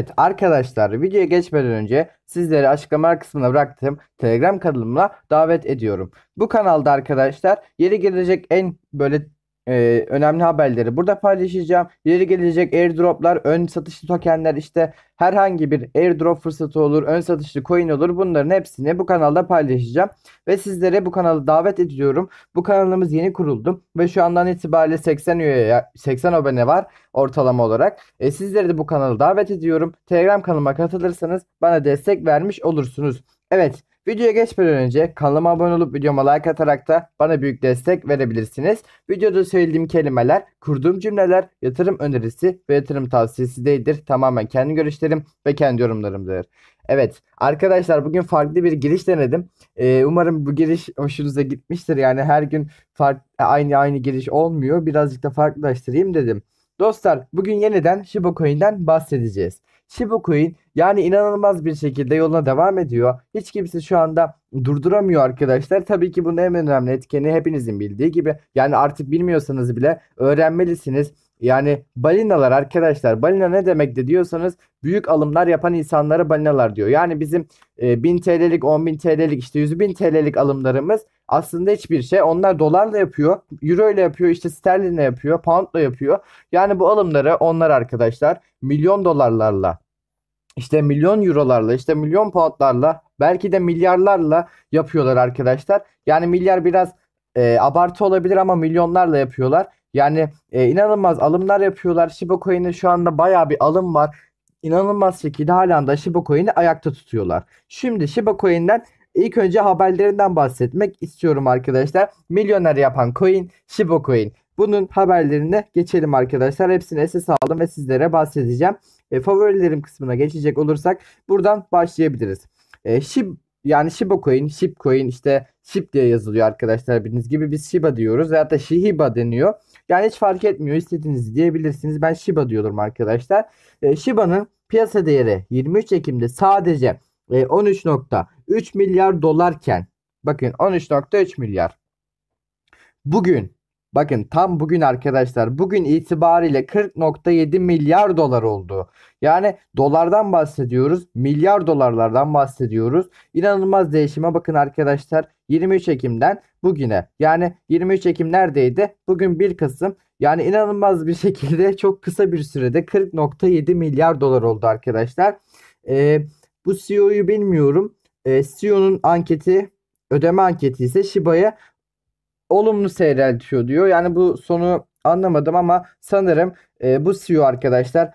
Evet arkadaşlar videoya geçmeden önce sizleri açıklamalar kısmına bıraktığım Telegram kanalımla davet ediyorum. Bu kanalda arkadaşlar yeri gelecek en böyle e, önemli haberleri burada paylaşacağım. İleri gelecek airdroplar, ön satışlı tokenler işte herhangi bir airdrop fırsatı olur, ön satışlı coin olur. Bunların hepsini bu kanalda paylaşacağım. Ve sizlere bu kanalı davet ediyorum. Bu kanalımız yeni kuruldu ve şu andan itibariyle 80 üyeye 80 abone var ortalama olarak. E, sizleri de bu kanalı davet ediyorum. Telegram kanalıma katılırsanız bana destek vermiş olursunuz. Evet Videoya geçmeden önce kanalıma abone olup videoma like atarak da bana büyük destek verebilirsiniz. Videoda söylediğim kelimeler, kurduğum cümleler, yatırım önerisi ve yatırım tavsiyesi değildir. Tamamen kendi görüşlerim ve kendi yorumlarımdır. Evet arkadaşlar bugün farklı bir giriş denedim. Ee, umarım bu giriş hoşunuza gitmiştir. Yani her gün fark, aynı aynı giriş olmuyor. Birazcık da farklılaştırayım dedim. Dostlar bugün yeniden Shiba Coin'den bahsedeceğiz. Shibukuin yani inanılmaz bir şekilde yoluna devam ediyor. Hiç kimse şu anda durduramıyor arkadaşlar. Tabii ki bunun en önemli etkeni hepinizin bildiği gibi. Yani artık bilmiyorsanız bile öğrenmelisiniz. Yani balinalar arkadaşlar balina ne demekti diyorsanız büyük alımlar yapan insanlara balinalar diyor. Yani bizim e, 1000 TL'lik 10.000 TL'lik işte 100.000 TL'lik alımlarımız aslında hiçbir şey. Onlar dolarla yapıyor, euro ile yapıyor, işte sterlinle yapıyor, poundla yapıyor. Yani bu alımları onlar arkadaşlar milyon dolarlarla işte milyon eurolarla işte milyon poundlarla belki de milyarlarla yapıyorlar arkadaşlar. Yani milyar biraz e, abartı olabilir ama milyonlarla yapıyorlar. Yani e, inanılmaz alımlar yapıyorlar. Shiba Coin'e şu anda baya bir alım var. İnanılmaz şekilde hala da Shiba Coin'i ayakta tutuyorlar. Şimdi Shiba Coin'den ilk önce haberlerinden bahsetmek istiyorum arkadaşlar. Milyoner yapan coin Shiba Coin. Bunun haberlerine geçelim arkadaşlar. Hepsini esas aldım ve sizlere bahsedeceğim e, favorilerim kısmına geçecek olursak buradan başlayabiliriz. E, Shib yani Shiba Coin, Shib Coin işte Shib diye yazılıyor arkadaşlar bildiğiniz gibi biz Shiba diyoruz veyahut da Shiba deniyor. Yani hiç fark etmiyor istediğiniz diyebilirsiniz. Ben Shiba diyorum arkadaşlar. E, Shiba'nın piyasa değeri 23 Ekim'de sadece 13.3 e, milyar dolarken bakın 13.3 milyar. Bugün Bakın tam bugün arkadaşlar bugün itibariyle 40.7 milyar dolar oldu. Yani dolardan bahsediyoruz. Milyar dolarlardan bahsediyoruz. İnanılmaz değişime bakın arkadaşlar. 23 Ekim'den bugüne. Yani 23 Ekim neredeydi? Bugün 1 Kasım. Yani inanılmaz bir şekilde çok kısa bir sürede 40.7 milyar dolar oldu arkadaşlar. Ee, bu CEO'yu bilmiyorum. Ee, CEO'nun anketi ödeme anketi ise Shiba'ya olumlu seyreltiyor diyor. Yani bu sonu anlamadım ama sanırım e, bu CEO arkadaşlar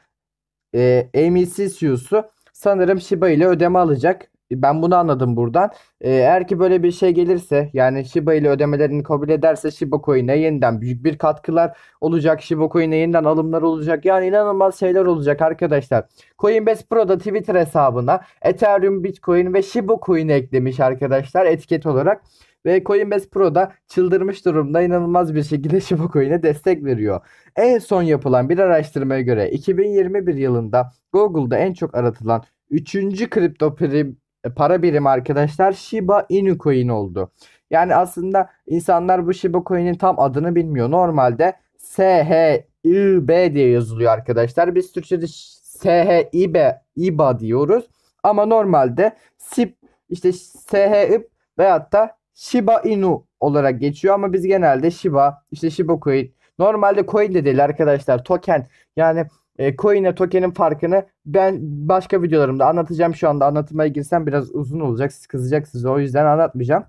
e, MEC CEO'su sanırım Shiba ile ödeme alacak. Ben bunu anladım buradan. E, eğer ki böyle bir şey gelirse yani Shiba ile ödemelerini kabul ederse Shiba Coin'e yeniden büyük bir katkılar olacak. Shiba Coin'e yeniden alımlar olacak. Yani inanılmaz şeyler olacak arkadaşlar. Coinbase Pro'da Twitter hesabına Ethereum, Bitcoin ve Shiba Coin'i eklemiş arkadaşlar etiket olarak. Ve Coinbase Pro'da çıldırmış durumda inanılmaz bir şekilde Shiba destek veriyor. En son yapılan bir araştırmaya göre 2021 yılında Google'da en çok aratılan 3. kripto prim, e, para birimi arkadaşlar Shiba Inu Coin oldu. Yani aslında insanlar bu Shiba Coin'in tam adını bilmiyor. Normalde SHIB diye yazılıyor arkadaşlar. Biz Türkçe'de SHIB IBA diyoruz. Ama normalde SIP işte SHIB veyahut da Shiba Inu olarak geçiyor ama biz genelde Shiba, işte Shiba Coin. Normalde coin de değil arkadaşlar token. Yani e, coin token'in farkını ben başka videolarımda anlatacağım. Şu anda anlatmaya girsem biraz uzun olacak. Siz kızacaksınız o yüzden anlatmayacağım.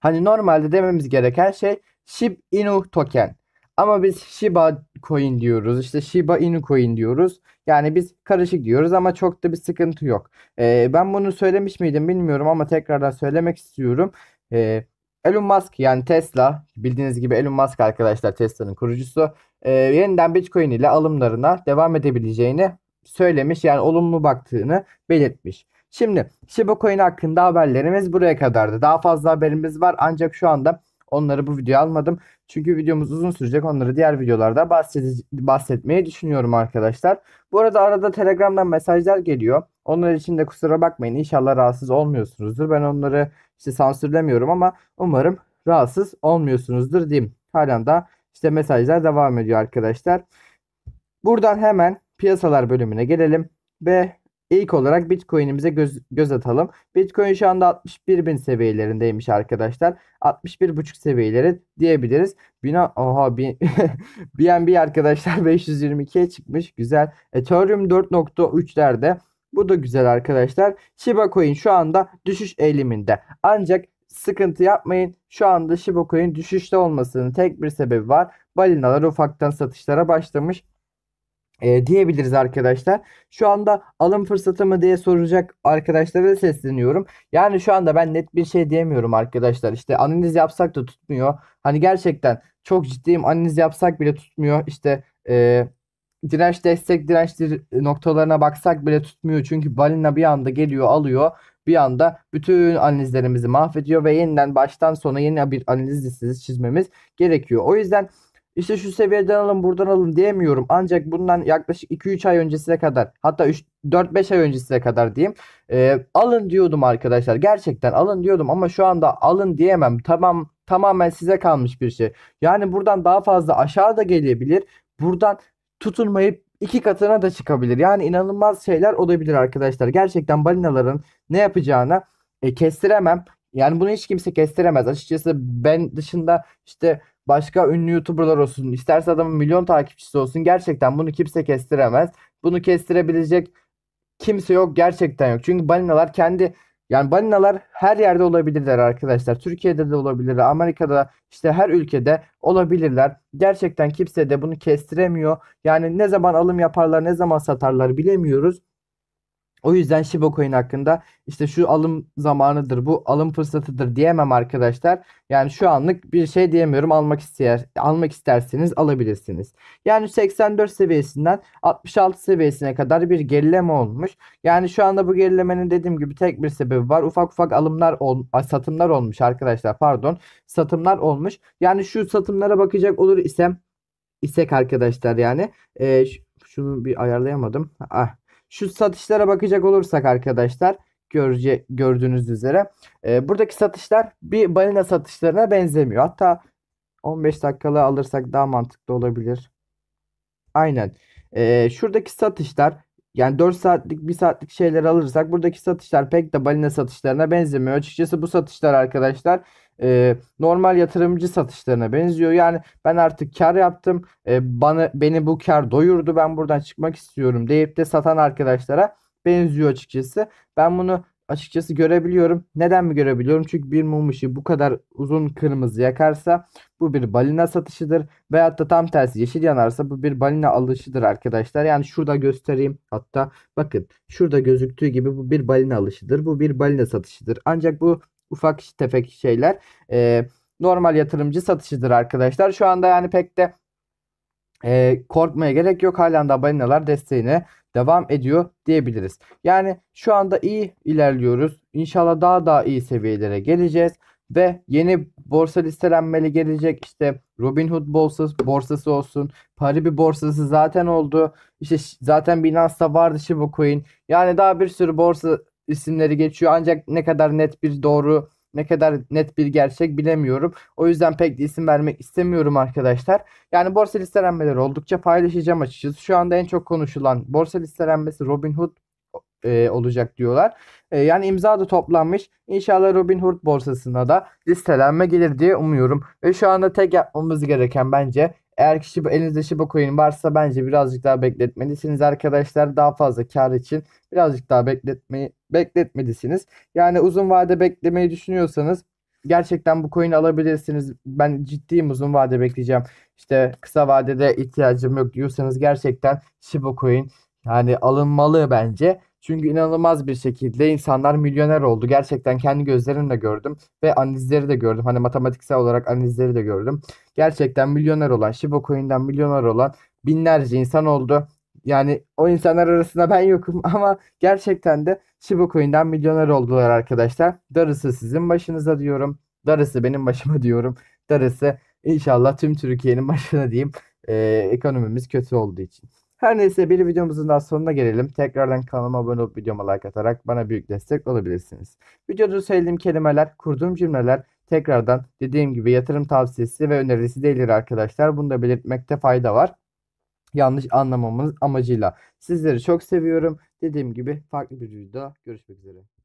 Hani normalde dememiz gereken şey Shib Inu token. Ama biz Shiba coin diyoruz. İşte Shiba Inu coin diyoruz. Yani biz karışık diyoruz ama çok da bir sıkıntı yok. Ee, ben bunu söylemiş miydim bilmiyorum ama tekrardan söylemek istiyorum. E, Elon Musk yani Tesla bildiğiniz gibi Elon Musk arkadaşlar Tesla'nın kurucusu e, yeniden Bitcoin ile alımlarına devam edebileceğini söylemiş. Yani olumlu baktığını belirtmiş. Şimdi Shiba Coin hakkında haberlerimiz buraya kadardı. Daha fazla haberimiz var ancak şu anda onları bu videoya almadım. Çünkü videomuz uzun sürecek. Onları diğer videolarda bahsetmeyi düşünüyorum arkadaşlar. Bu arada arada Telegram'dan mesajlar geliyor. Onlar için de kusura bakmayın. inşallah rahatsız olmuyorsunuzdur. Ben onları işte sansürlemiyorum ama umarım rahatsız olmuyorsunuzdur diyeyim. Halen da işte mesajlar devam ediyor arkadaşlar. Buradan hemen piyasalar bölümüne gelelim ve ilk olarak Bitcoin'imize göz, göz atalım. Bitcoin şu anda 61 bin seviyelerindeymiş arkadaşlar. 61,5 seviyeleri diyebiliriz. Bina, oha bin, BNB arkadaşlar 522'ye çıkmış. Güzel. Ethereum 4.3'lerde bu da güzel arkadaşlar. Shiba Coin şu anda düşüş eğiliminde. Ancak sıkıntı yapmayın. Şu anda Shiba Coin düşüşte olmasının tek bir sebebi var. Balinalar ufaktan satışlara başlamış e, diyebiliriz arkadaşlar. Şu anda alım fırsatı mı diye soracak arkadaşlara sesleniyorum. Yani şu anda ben net bir şey diyemiyorum arkadaşlar. İşte analiz yapsak da tutmuyor. Hani gerçekten çok ciddiyim analiz yapsak bile tutmuyor. İşte e, direnç destek direnç noktalarına baksak bile tutmuyor. Çünkü balina bir anda geliyor alıyor. Bir anda bütün analizlerimizi mahvediyor ve yeniden baştan sona yeni bir analiz listesi çizmemiz gerekiyor. O yüzden işte şu seviyeden alın buradan alın diyemiyorum. Ancak bundan yaklaşık 2-3 ay öncesine kadar hatta 4-5 ay öncesine kadar diyeyim. E, alın diyordum arkadaşlar. Gerçekten alın diyordum ama şu anda alın diyemem. Tamam tamamen size kalmış bir şey. Yani buradan daha fazla aşağı da gelebilir. Buradan tutulmayıp iki katına da çıkabilir. Yani inanılmaz şeyler olabilir arkadaşlar. Gerçekten balinaların ne yapacağını e, kestiremem. Yani bunu hiç kimse kestiremez. Açıkçası ben dışında işte başka ünlü YouTuber'lar olsun, isterse adamın milyon takipçisi olsun gerçekten bunu kimse kestiremez. Bunu kestirebilecek kimse yok gerçekten yok. Çünkü balinalar kendi yani balinalar her yerde olabilirler arkadaşlar. Türkiye'de de olabilir, Amerika'da işte her ülkede olabilirler. Gerçekten kimse de bunu kestiremiyor. Yani ne zaman alım yaparlar, ne zaman satarlar bilemiyoruz. O yüzden Shiba Coin hakkında işte şu alım zamanıdır, bu alım fırsatıdır diyemem arkadaşlar. Yani şu anlık bir şey diyemiyorum. Almak ister, almak isterseniz alabilirsiniz. Yani 84 seviyesinden 66 seviyesine kadar bir gerileme olmuş. Yani şu anda bu gerilemenin dediğim gibi tek bir sebebi var. Ufak ufak alımlar ol, satımlar olmuş arkadaşlar. Pardon. Satımlar olmuş. Yani şu satımlara bakacak olur isem isek arkadaşlar yani. E, şunu bir ayarlayamadım. Ah şu satışlara bakacak olursak arkadaşlar görece, gördüğünüz üzere e, buradaki satışlar bir balina satışlarına benzemiyor. Hatta 15 dakikalığı alırsak daha mantıklı olabilir. Aynen. E, şuradaki satışlar yani 4 saatlik 1 saatlik şeyler alırsak buradaki satışlar pek de balina satışlarına benzemiyor. Açıkçası bu satışlar arkadaşlar e, normal yatırımcı satışlarına benziyor. Yani ben artık kar yaptım. E, bana beni bu kar doyurdu. Ben buradan çıkmak istiyorum deyip de satan arkadaşlara benziyor açıkçası. Ben bunu açıkçası görebiliyorum. Neden mi görebiliyorum? Çünkü bir mum ışığı bu kadar uzun kırmızı yakarsa bu bir balina satışıdır. Veyahut da tam tersi yeşil yanarsa bu bir balina alışıdır arkadaşlar. Yani şurada göstereyim hatta bakın şurada gözüktüğü gibi bu bir balina alışıdır. Bu bir balina satışıdır. Ancak bu ufak tefek şeyler e, normal yatırımcı satışıdır arkadaşlar. Şu anda yani pek de e, korkmaya gerek yok. Halen de balinalar desteğine devam ediyor diyebiliriz. Yani şu anda iyi ilerliyoruz. İnşallah daha daha iyi seviyelere geleceğiz. Ve yeni borsa listelenmeli gelecek. İşte Robinhood borsası, borsası olsun. Paribi borsası zaten oldu. İşte zaten Binance'da vardı Shiba Coin. Yani daha bir sürü borsa isimleri geçiyor. Ancak ne kadar net bir doğru ne kadar net bir gerçek bilemiyorum. O yüzden pek de isim vermek istemiyorum arkadaşlar. Yani borsa listelenmeleri oldukça paylaşacağım açıkçası. Şu anda en çok konuşulan borsa listelenmesi Robinhood e, olacak diyorlar. E, yani imza da toplanmış. İnşallah Robinhood borsasına da listelenme gelir diye umuyorum. Ve şu anda tek yapmamız gereken bence eğer ki Shiba, elinizde Shiba Coin varsa bence birazcık daha bekletmelisiniz arkadaşlar. Daha fazla kar için birazcık daha bekletmeyi bekletmelisiniz. Yani uzun vade beklemeyi düşünüyorsanız gerçekten bu coin'i alabilirsiniz. Ben ciddiyim uzun vade bekleyeceğim. İşte kısa vadede ihtiyacım yok diyorsanız gerçekten Shiba Coin yani alınmalı bence. Çünkü inanılmaz bir şekilde insanlar milyoner oldu. Gerçekten kendi gözlerimle gördüm ve analizleri de gördüm. Hani matematiksel olarak analizleri de gördüm. Gerçekten milyoner olan, Shiba Coin'den milyoner olan binlerce insan oldu. Yani o insanlar arasında ben yokum ama gerçekten de Shiba Coin'den milyoner oldular arkadaşlar. Darısı sizin başınıza diyorum. Darısı benim başıma diyorum. Darısı inşallah tüm Türkiye'nin başına diyeyim. Ee, ekonomimiz kötü olduğu için. Her neyse bir videomuzun daha sonuna gelelim. Tekrardan kanalıma abone olup videoma like atarak bana büyük destek olabilirsiniz. Videoda söylediğim kelimeler, kurduğum cümleler tekrardan dediğim gibi yatırım tavsiyesi ve önerisi değildir arkadaşlar. Bunu da belirtmekte fayda var. Yanlış anlamamız amacıyla. Sizleri çok seviyorum. Dediğim gibi farklı bir videoda görüşmek üzere.